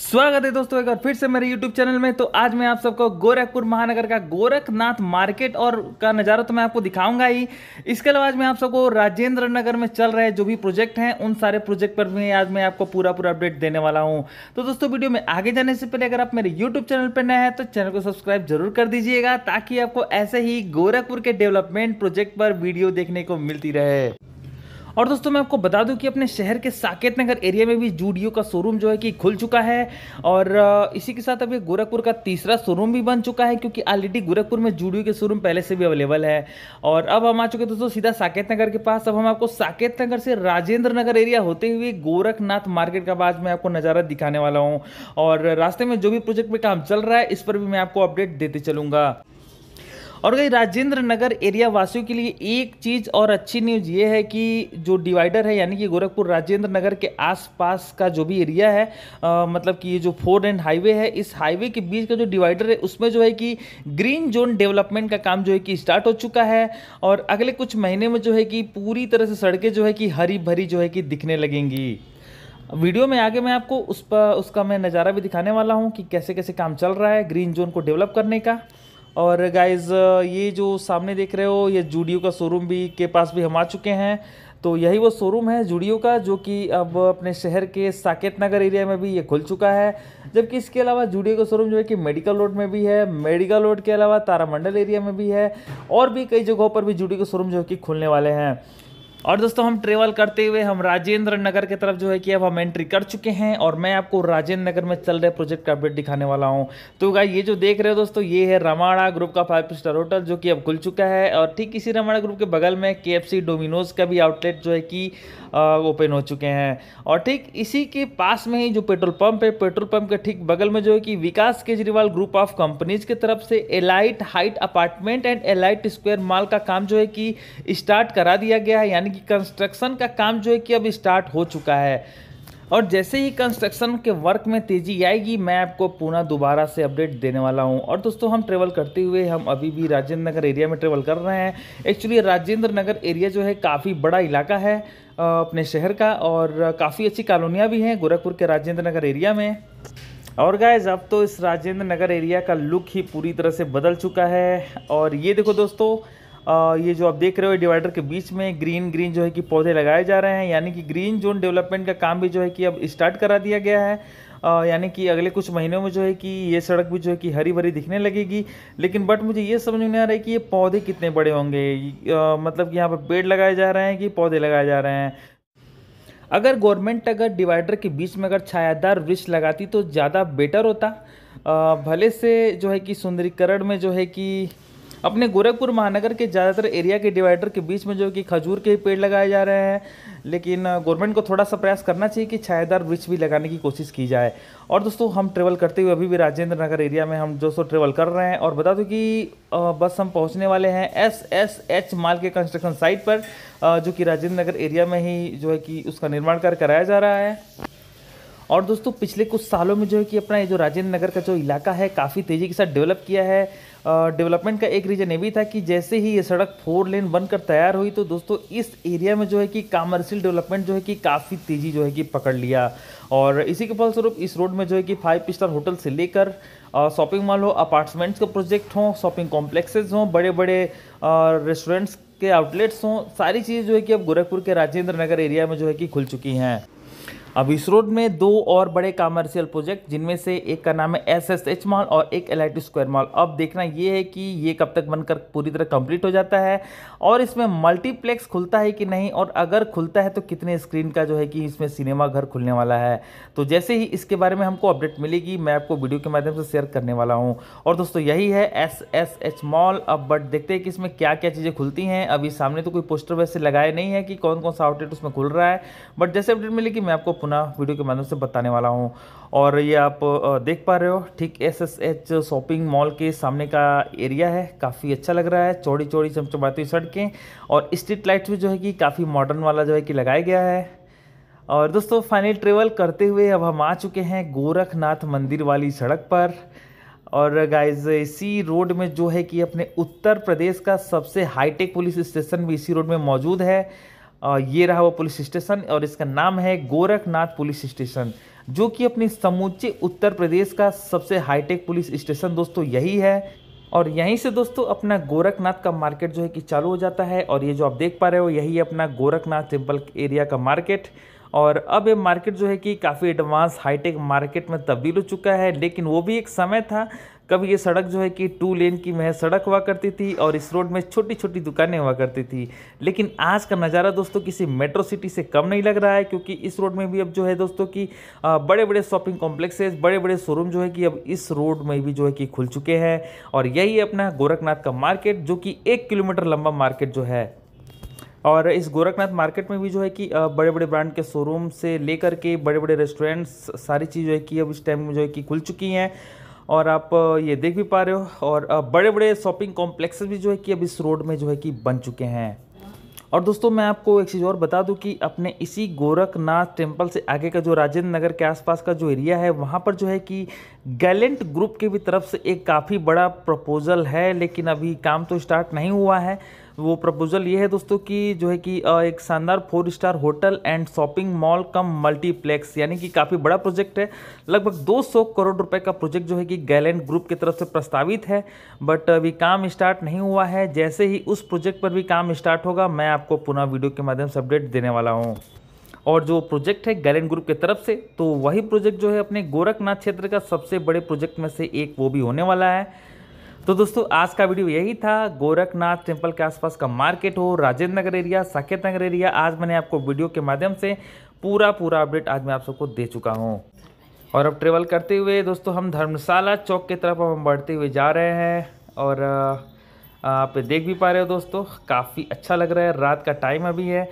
स्वागत है दोस्तों एक बार फिर से मेरे YouTube चैनल में तो आज मैं आप सबको गोरखपुर महानगर का गोरखनाथ मार्केट और का नज़ारा तो मैं आपको दिखाऊंगा ही इसके अलावा आज मैं आप सबको राजेंद्र नगर में चल रहे जो भी प्रोजेक्ट हैं उन सारे प्रोजेक्ट पर भी आज मैं आपको पूरा पूरा अपडेट देने वाला हूँ तो दोस्तों वीडियो में आगे जाने से पहले अगर आप मेरे यूट्यूब चैनल पर नए हैं तो चैनल को सब्सक्राइब जरूर कर दीजिएगा ताकि आपको ऐसे ही गोरखपुर के डेवलपमेंट प्रोजेक्ट पर वीडियो देखने को मिलती रहे और दोस्तों मैं आपको बता दूं कि अपने शहर के साकेत नगर एरिया में भी जूडियो का शोरूम जो है कि खुल चुका है और इसी के साथ अभी गोरखपुर का तीसरा शोरूम भी बन चुका है क्योंकि ऑलरेडी गोरखपुर में जूडियो के शोरूम पहले से भी अवेलेबल है और अब हम आ चुके दोस्तों सीधा साकेत नगर के पास अब हम आपको साकेत नगर से राजेंद्र नगर एरिया होते हुए गोरखनाथ मार्केट का बाद में आपको नज़ारा दिखाने वाला हूँ और रास्ते में जो भी प्रोजेक्ट में काम चल रहा है इस पर भी मैं आपको अपडेट देते चलूँगा और वही राजेंद्र नगर एरिया वासियों के लिए एक चीज़ और अच्छी न्यूज़ ये है कि जो डिवाइडर है यानी कि गोरखपुर राजेंद्र नगर के आसपास का जो भी एरिया है आ, मतलब कि ये जो फोर एंड हाईवे है इस हाईवे के बीच का जो डिवाइडर है उसमें जो है कि ग्रीन जोन डेवलपमेंट का काम जो है कि स्टार्ट हो चुका है और अगले कुछ महीने में जो है कि पूरी तरह से सड़कें जो है कि हरी भरी जो है कि दिखने लगेंगी वीडियो में आगे मैं आपको उस पर उसका मैं नज़ारा भी दिखाने वाला हूँ कि कैसे कैसे काम चल रहा है ग्रीन जोन को डेवलप करने का और गाइज ये जो सामने देख रहे हो ये जूडियो का शोरूम भी के पास भी हम आ चुके हैं तो यही वो शोरूम है जूडियो का जो कि अब अपने शहर के साकेत नगर एरिया में भी ये खुल चुका है जबकि इसके अलावा जूडियो का शोरूम जो है कि मेडिकल रोड में भी है मेडिकल रोड के अलावा तारामंडल एरिया में भी है और भी कई जगहों पर भी जूडियो का शोरूम जो है कि खुलने वाले हैं और दोस्तों हम ट्रेवल करते हुए हम राजेंद्र नगर की तरफ जो है कि अब हम एंट्री कर चुके हैं और मैं आपको राजेंद्र नगर में चल रहे प्रोजेक्ट का अपडेट दिखाने वाला हूँ तो गाय ये जो देख रहे हो दोस्तों ये है रमाड़ा ग्रुप का फाइव स्टार होटल जो कि अब खुल चुका है और ठीक इसी रमाड़ा ग्रुप के बगल में के एफ डोमिनोज का भी आउटलेट जो है कि ओपन हो चुके हैं और ठीक इसी के पास में ही जो पेट्रोल पंप है पेट्रोल पंप के ठीक बगल में जो है कि Vikas Kejriwal group of companies की तरफ से elite height apartment and elite square mall का काम जो है कि स्टार्ट करा दिया गया है यानी कि कंस्ट्रक्शन का काम जो है कि अब स्टार्ट हो चुका है और जैसे ही कंस्ट्रक्शन के वर्क में तेज़ी आएगी मैं आपको पुनः दोबारा से अपडेट देने वाला हूं और दोस्तों हम ट्रेवल करते हुए हम अभी भी राजेंद्र नगर एरिया में ट्रेवल कर रहे हैं एक्चुअली राजेंद्र नगर एरिया जो है काफ़ी बड़ा इलाका है अपने शहर का और काफ़ी अच्छी कॉलोनियाँ भी हैं गोरखपुर के राजेंद्र नगर एरिया में और गायज अब तो इस राजेंद्र नगर एरिया का लुक ही पूरी तरह से बदल चुका है और ये देखो दोस्तों आ, ये जो आप देख रहे हो डिवाइडर के बीच में ग्रीन ग्रीन जो है कि पौधे लगाए जा रहे हैं यानी कि ग्रीन जोन डेवलपमेंट का काम भी जो है कि अब स्टार्ट करा दिया गया है यानी कि अगले कुछ महीनों में जो है कि ये सड़क भी जो है कि हरी भरी दिखने लगेगी लेकिन बट मुझे ये समझ नहीं आ रहा है कि ये पौधे कितने बड़े होंगे मतलब कि यहाँ पर पेड़ लगाए जा रहे हैं कि पौधे लगाए जा रहे हैं अगर गवर्नमेंट अगर डिवाइडर के बीच में अगर छायादार वृक्ष लगाती तो ज़्यादा बेटर होता भले से जो है कि सुंदरीकरण में जो है कि अपने गोरखपुर महानगर के ज़्यादातर एरिया के डिवाइडर के बीच में जो कि खजूर के पेड़ लगाए जा रहे हैं लेकिन गवर्नमेंट को थोड़ा सा प्रयास करना चाहिए कि छायादार वृक्ष भी लगाने की कोशिश की जाए और दोस्तों हम ट्रेवल करते हुए अभी भी राजेंद्र नगर एरिया में हम दोस्तों ट्रेवल कर रहे हैं और बता दूँ कि बस हम पहुँचने वाले हैं एस एस एच माल के कंस्ट्रक्शन साइट पर जो कि राजेंद्र नगर एरिया में ही जो है कि उसका निर्माण कार्य कराया जा रहा है और दोस्तों पिछले कुछ सालों में जो है कि अपना ये जो राजेंद्र नगर का जो इलाका है काफ़ी तेज़ी के साथ डेवलप किया है डेवलपमेंट का एक रीज़न ये भी था कि जैसे ही ये सड़क फोर लेन बनकर तैयार हुई तो दोस्तों इस एरिया में जो है कि कामर्शियल डेवलपमेंट जो है कि काफ़ी तेज़ी जो है कि पकड़ लिया और इसी के फलस्वरूप इस रोड में जो है कि फाइव स्टार होटल से लेकर शॉपिंग मॉल हो अपार्टमेंट्स के प्रोजेक्ट हों शॉपिंग कॉम्प्लेक्सेज हों बड़े बड़े रेस्टोरेंट्स के आउटलेट्स हों सारी चीज़ जो है कि अब गोरखपुर के राजेंद्र नगर एरिया में जो है कि खुल चुकी हैं अब इस रोड में दो और बड़े कमर्शियल प्रोजेक्ट जिनमें से एक का नाम है एस एस एच मॉल और एक L I T square mall अब देखना यह है कि ये कब तक बनकर पूरी तरह कंप्लीट हो जाता है और इसमें मल्टीप्लेक्स खुलता है कि नहीं और अगर खुलता है तो कितने स्क्रीन का जो है कि इसमें सिनेमा घर खुलने वाला है तो जैसे ही इसके बारे में हमको अपडेट मिलेगी मैं आपको वीडियो के माध्यम से शेयर करने वाला हूँ और दोस्तों यही है एस एस एच मॉल अब बट देखते हैं कि इसमें क्या क्या चीज़ें खुलती हैं अभी सामने तो कोई पोस्टर वैसे लगाए नहीं है कि कौन कौन सा आउटलेट उसमें खुल रहा है बट जैसे अपडेट मिलेगी मैं आपको पुनः वीडियो के माध्यम से बताने वाला हूँ और ये आप देख पा रहे हो ठीक S S H shopping mall के सामने का एरिया है काफ़ी अच्छा लग रहा है चौड़ी चौड़ी चमचमाती हुई सड़कें और स्ट्रीट लाइट्स भी जो है कि काफ़ी मॉडर्न वाला जो है कि लगाया गया है और दोस्तों फाइनल ट्रेवल करते हुए अब हम आ चुके हैं गोरखनाथ मंदिर वाली सड़क पर और गाइज इसी रोड में जो है कि अपने उत्तर प्रदेश का सबसे हाईटेक पुलिस स्टेशन भी इसी रोड में मौजूद है ये रहा वो पुलिस स्टेशन और इसका नाम है गोरखनाथ पुलिस स्टेशन जो कि अपने समूचे उत्तर प्रदेश का सबसे हाईटेक पुलिस स्टेशन दोस्तों यही है और यहीं से दोस्तों अपना गोरखनाथ का मार्केट जो है कि चालू हो जाता है और ये जो आप देख पा रहे हो यही अपना गोरखनाथ टेम्पल एरिया का मार्केट और अब ये मार्केट जो है कि काफ़ी एडवांस हाईटेक मार्केट में तब्दील हो चुका है लेकिन वो भी एक समय था कभी ये सड़क जो है कि टू लेन की महज सड़क हुआ करती थी और इस रोड में छोटी छोटी दुकानें हुआ करती थी लेकिन आज का नज़ारा दोस्तों किसी मेट्रो सिटी से कम नहीं लग रहा है क्योंकि इस रोड में भी अब जो है दोस्तों कि बड़े बड़े शॉपिंग कॉम्प्लेक्सेज बड़े बड़े शोरूम जो है कि अब इस रोड में भी जो है कि खुल चुके हैं और यही अपना गोरखनाथ का मार्केट जो कि एक किलोमीटर लंबा मार्केट जो है और इस गोरखनाथ मार्केट में भी जो है कि बड़े बड़े ब्रांड के शोरूम से लेकर के बड़े बड़े रेस्टोरेंट्स सारी चीज़ जो है कि अब इस टाइम में जो है कि खुल चुकी हैं और आप ये देख भी पा रहे हो और बड़े बड़े शॉपिंग कॉम्प्लेक्सेस भी जो है कि अब इस रोड में जो है कि बन चुके हैं और दोस्तों मैं आपको एक चीज़ और बता दूं कि अपने इसी गोरखनाथ टेम्पल से आगे का जो राजेंद्र नगर के आसपास का जो एरिया है वहाँ पर जो है कि गैलेंट ग्रुप के भी तरफ से एक काफ़ी बड़ा प्रपोज़ल है लेकिन अभी काम तो स्टार्ट नहीं हुआ है वो प्रपोजल ये है दोस्तों कि जो है कि एक शानदार four star hotel and shopping mall cum multiplex यानी कि काफ़ी बड़ा प्रोजेक्ट है लगभग 200 करोड़ रुपए का प्रोजेक्ट जो है कि गैलेंट ग्रुप की तरफ से प्रस्तावित है बट अभी काम स्टार्ट नहीं हुआ है जैसे ही उस प्रोजेक्ट पर भी काम स्टार्ट होगा मैं आपको पुनः वीडियो के माध्यम से अपडेट देने वाला हूँ और जो प्रोजेक्ट है गैलेंट ग्रुप की तरफ से तो वही प्रोजेक्ट जो है अपने गोरखनाथ क्षेत्र का सबसे बड़े प्रोजेक्ट में से एक वो भी होने वाला है तो दोस्तों आज का वीडियो यही था गोरखनाथ टेम्पल के आसपास का मार्केट हो राजेंद्र नगर एरिया साकेत नगर एरिया आज मैंने आपको वीडियो के माध्यम से पूरा पूरा अपडेट आज मैं आप सबको दे चुका हूँ और अब ट्रेवल करते हुए दोस्तों हम धर्मशाला चौक की तरफ हम बढ़ते हुए जा रहे हैं और आप देख भी पा रहे हो दोस्तों काफ़ी अच्छा लग रहा है रात का टाइम अभी है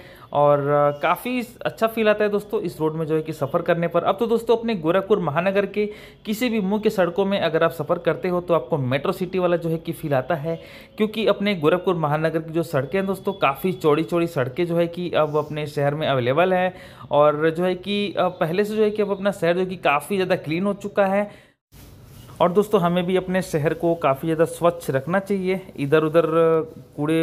और काफ़ी अच्छा फील आता है दोस्तों इस रोड में जो है कि सफ़र करने पर अब तो दोस्तों अपने गोरखपुर महानगर के किसी भी मुख्य सड़कों में अगर आप सफ़र करते हो तो आपको मेट्रो सिटी वाला जो है कि फील आता है क्योंकि अपने गोरखपुर महानगर की जो सड़कें हैं दोस्तों काफ़ी चौड़ी चौड़ी सड़कें जो है कि अब अपने शहर में अवेलेबल है और जो है कि पहले से जो है कि अब अपना शहर जो है कि काफ़ी ज़्यादा क्लीन हो चुका है और दोस्तों हमें भी अपने शहर को काफ़ी ज़्यादा स्वच्छ रखना चाहिए इधर उधर कूड़े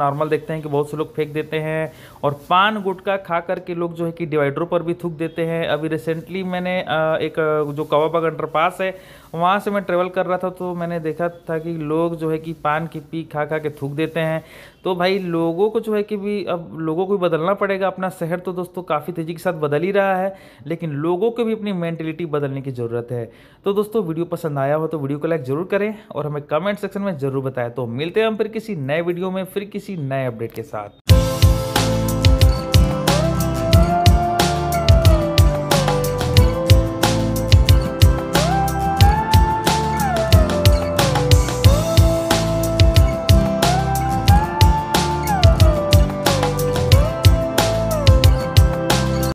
नॉर्मल देखते हैं कि बहुत से लोग फेंक देते हैं और पान गुटखा खा करके लोग जो है कि डिवाइडरों पर भी थूक देते हैं अभी रिसेंटली मैंने एक जो कवाबाग पास है वहाँ से मैं ट्रेवल कर रहा था तो मैंने देखा था कि लोग जो है कि पान की पी खा खा के थूक देते हैं तो भाई लोगों को जो है कि भी अब लोगों को भी बदलना पड़ेगा अपना शहर तो दोस्तों काफ़ी तेज़ी के साथ बदल ही रहा है लेकिन लोगों को भी अपनी मैंटेलिटी बदलने की ज़रूरत है तो दोस्तों वीडियो पसंद आया हो तो वीडियो को लाइक ज़रूर करें और हमें कमेंट सेक्शन में ज़रूर बताएं तो मिलते हैं हम फिर किसी नए वीडियो में फिर किसी नए अपडेट के साथ